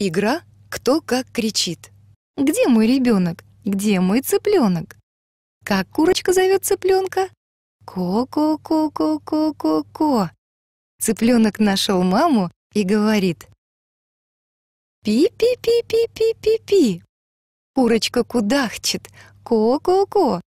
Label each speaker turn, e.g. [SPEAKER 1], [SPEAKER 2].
[SPEAKER 1] Игра «Кто как кричит». Где мой ребенок? Где мой цыпленок? Как курочка зовет цыпленка? Ко-ко-ко-ко-ко-ко-ко.
[SPEAKER 2] Цыпленок нашел маму и говорит.
[SPEAKER 3] Пи-пи-пи-пи-пи-пи-пи. Курочка кудахчет. Ко-ко-ко.